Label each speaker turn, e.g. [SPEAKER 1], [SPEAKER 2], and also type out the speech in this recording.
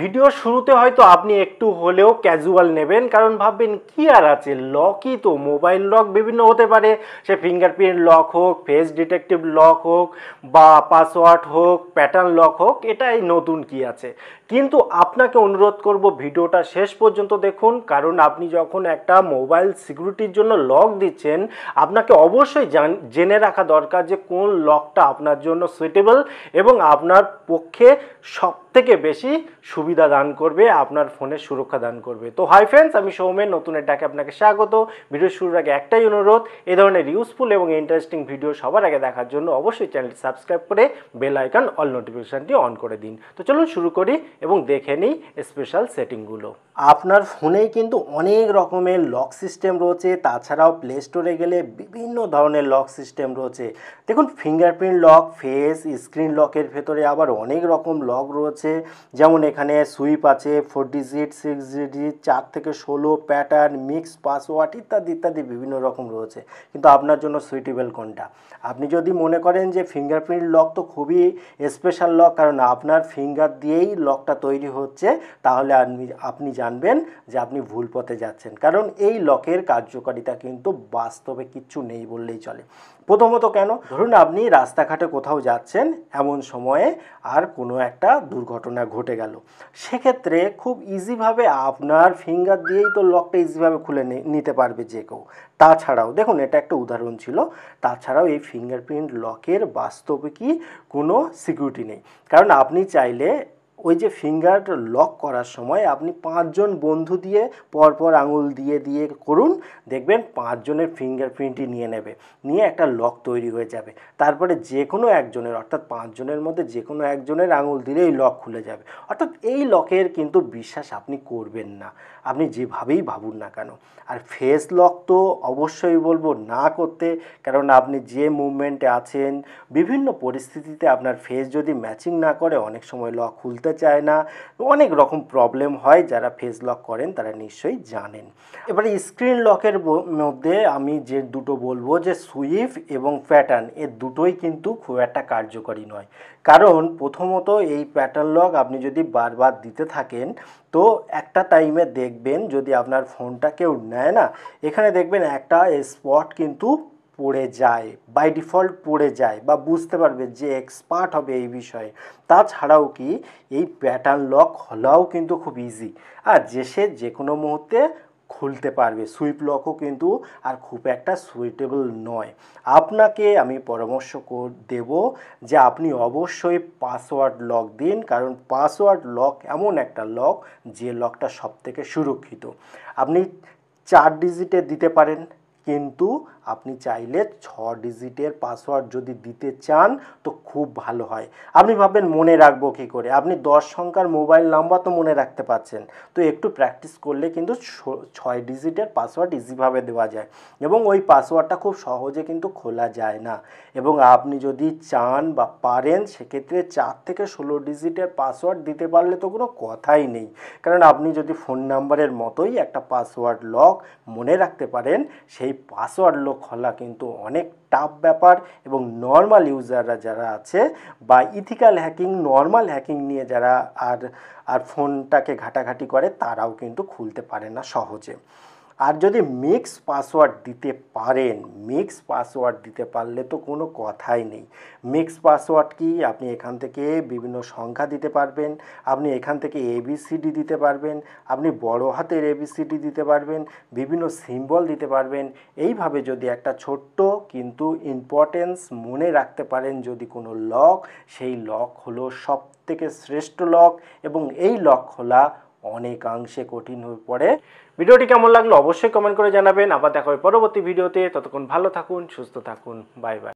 [SPEAKER 1] video শুরুতে হয়তো আপনি একটু হলেও ক্যাজুয়াল নেবেন কারণ ভাববেন কি আর আছে লকই তো মোবাইল লক বিভিন্ন হতে পারে সে ফিঙ্গারপ্রিন্ট লক হোক ফেস ডিটেকটিভ লক হোক বা পাসওয়ার্ড হোক প্যাটার্ন লক হোক এটাই নতুন কি আছে কিন্তু আপনাকে অনুরোধ করব ভিডিওটা শেষ পর্যন্ত দেখুন কারণ আপনি যখন একটা মোবাইল সিকিউরিটির জন্য লক দিচ্ছেন আপনাকে অবশ্যই জেনে রাখা দরকার যে কোন লকটা আপনার জন্য সুইটেবল এবং আপনার পক্ষে সব থেকে বেশি সুবিধা দান করবে আপনার ফোনের সুরক্ষা দান করবে তো হাই ফ্রেন্ডস আমি সৌমেন নতুন এটাকে আপনাকে স্বাগত ভিডিও শুরুর আগে একটাই অনুরোধ এ ধরনের ইউজফুল এবং ইন্টারেস্টিং ভিডিও সবার আগে দেখার জন্য অবশ্যই চ্যানেলটি সাবস্ক্রাইব করে বেল আইকন অল নোটিফিকেশানটি অন করে দিন তো চলুন শুরু করি এবং দেখে নিই স্পেশাল সেটিংগুলো আপনার ফোনেই কিন্তু অনেক রকমের লক সিস্টেম রয়েছে তাছাড়াও প্লে স্টোরে গেলে বিভিন্ন ধরনের লক সিস্টেম রয়েছে দেখুন ফিঙ্গারপ্রিন্ট লক ফেস স্ক্রিন লকের ভেতরে আবার অনেক রকম লক রয়েছে যেমন এখানে সুইপ আছে ফোর ডিজিট সিক্স ডিজিট চার থেকে ষোলো প্যাটার্ন মিক্স পাসওয়ার্ড ইত্যাদি ইত্যাদি বিভিন্ন রকম রয়েছে কিন্তু আপনার জন্য সুইটেবল কোনটা আপনি যদি মনে করেন যে ফিঙ্গারপ্রিন্ট লক তো খুবই স্পেশাল লক কারণ আপনার ফিঙ্গার দিয়েই লকটা তৈরি হচ্ছে তাহলে আপনি আপনি জানবেন যে আপনি ভুল পথে যাচ্ছেন কারণ এই লকের কার্যকারিতা কিন্তু বাস্তবে কিচ্ছু নেই বললেই চলে প্রথমত কেন ধরুন আপনি রাস্তাঘাটে কোথাও যাচ্ছেন এমন সময়ে আর কোনো একটা দুর্ঘটনা ঘটে গেল সেক্ষেত্রে খুব ইজিভাবে আপনার ফিঙ্গার দিয়েই তো লকটা ইজিভাবে খুলে নিতে পারবে যে কেউ তাছাড়াও দেখুন এটা একটা উদাহরণ ছিল তাছাড়াও এই ফিঙ্গারপ্রিন্ট লকের বাস্তবে কি কোনো সিকিউরিটি নেই কারণ আপনি চাইলে ওই যে ফিঙ্গার লক করার সময় আপনি পাঁচজন বন্ধু দিয়ে পরপর আঙুল দিয়ে দিয়ে করুন দেখবেন পাঁচজনের ফিঙ্গার প্রিন্টই নিয়ে নেবে নিয়ে একটা লক তৈরি হয়ে যাবে তারপরে যে কোনো একজনের অর্থাৎ পাঁচজনের মধ্যে যে কোনো একজনের আঙুল দিলেই লক খুলে যাবে অর্থাৎ এই লকের কিন্তু বিশ্বাস আপনি করবেন না আপনি যেভাবেই ভাবুন না কেন আর ফেস লক তো অবশ্যই বলবো না করতে কারণ আপনি যে মুভমেন্টে আছেন বিভিন্ন পরিস্থিতিতে আপনার ফেস যদি ম্যাচিং না করে অনেক সময় লক খুলতে বুঝতে চায় না অনেক রকম প্রবলেম হয় যারা ফেস লক করেন তারা নিশ্চয়ই জানেন এবারে স্ক্রিন লকের মধ্যে আমি যে দুটো বলবো যে সুইফ এবং প্যাটার্ন এর দুটোই কিন্তু খুব একটা কার্যকরী নয় কারণ প্রথমত এই প্যাটার্ন লক আপনি যদি বারবার দিতে থাকেন তো একটা টাইমে দেখবেন যদি আপনার ফোনটা কেউ নেয় না এখানে দেখবেন একটা স্পট কিন্তু পড়ে যায় বাই ডিফল্ট পড়ে যায় বা বুঝতে পারবে যে এক্সপার্ট হবে এই বিষয়ে তাছাড়াও কি এই প্যাটার্ন লক হলাও কিন্তু খুব ইজি আর যে সে যে কোনো মুহূর্তে খুলতে পারবে সুইপ লকও কিন্তু আর খুব একটা সুইটেবল নয় আপনাকে আমি পরামর্শ দেব যে আপনি অবশ্যই পাসওয়ার্ড লক দিন কারণ পাসওয়ার্ড লক এমন একটা লক যে লকটা সবথেকে সুরক্ষিত আপনি চার ডিজিটে দিতে পারেন কিন্তু আপনি চাইলে ছ ডিজিটের পাসওয়ার্ড যদি দিতে চান তো খুব ভালো হয় আপনি ভাবেন মনে রাখবো কী করে আপনি দশ সংখ্যার মোবাইল নাম্বার তো মনে রাখতে পারছেন তো একটু প্র্যাকটিস করলে কিন্তু ছয় ডিজিটের পাসওয়ার্ড ইজিভাবে দেওয়া যায় এবং ওই পাসওয়ার্ডটা খুব সহজে কিন্তু খোলা যায় না এবং আপনি যদি চান বা পারেন সেক্ষেত্রে চার থেকে ষোলো ডিজিটের পাসওয়ার্ড দিতে পারলে তো কোনো কথাই নেই কারণ আপনি যদি ফোন নাম্বারের মতোই একটা পাসওয়ার্ড লক মনে রাখতে পারেন সেই পাসওয়ার্ড লক খোলা কিন্তু অনেক টাফ ব্যাপার এবং নর্মাল ইউজাররা যারা আছে বা ইথিক্যাল হ্যাকিং নর্মাল হ্যাকিং নিয়ে যারা আর আর ফোনটাকে ঘাটাঘাটি করে তারাও কিন্তু খুলতে পারে না সহজে আর যদি মিক্স পাসওয়ার্ড দিতে পারেন মিক্স পাসওয়ার্ড দিতে পারলে তো কোনো কথাই নেই মিক্স পাসওয়ার্ড কি আপনি এখান থেকে বিভিন্ন সংখ্যা দিতে পারবেন আপনি এখান থেকে এবিসিডি দিতে পারবেন আপনি বড় হাতের এবিসিডি দিতে পারবেন বিভিন্ন সিম্বল দিতে পারবেন এইভাবে যদি একটা ছোট্ট কিন্তু ইম্পর্টেন্স মনে রাখতে পারেন যদি কোনো লক সেই লক হলো সব থেকে শ্রেষ্ঠ লক এবং এই লক খোলা অনেকাংশে কঠিন হয়ে পড়ে ভিডিওটি কেমন লাগলো অবশ্যই কমেন্ট করে জানাবেন আবার দেখা হবে পরবর্তী ভিডিওতে ততক্ষণ ভালো থাকুন সুস্থ থাকুন বাই বাই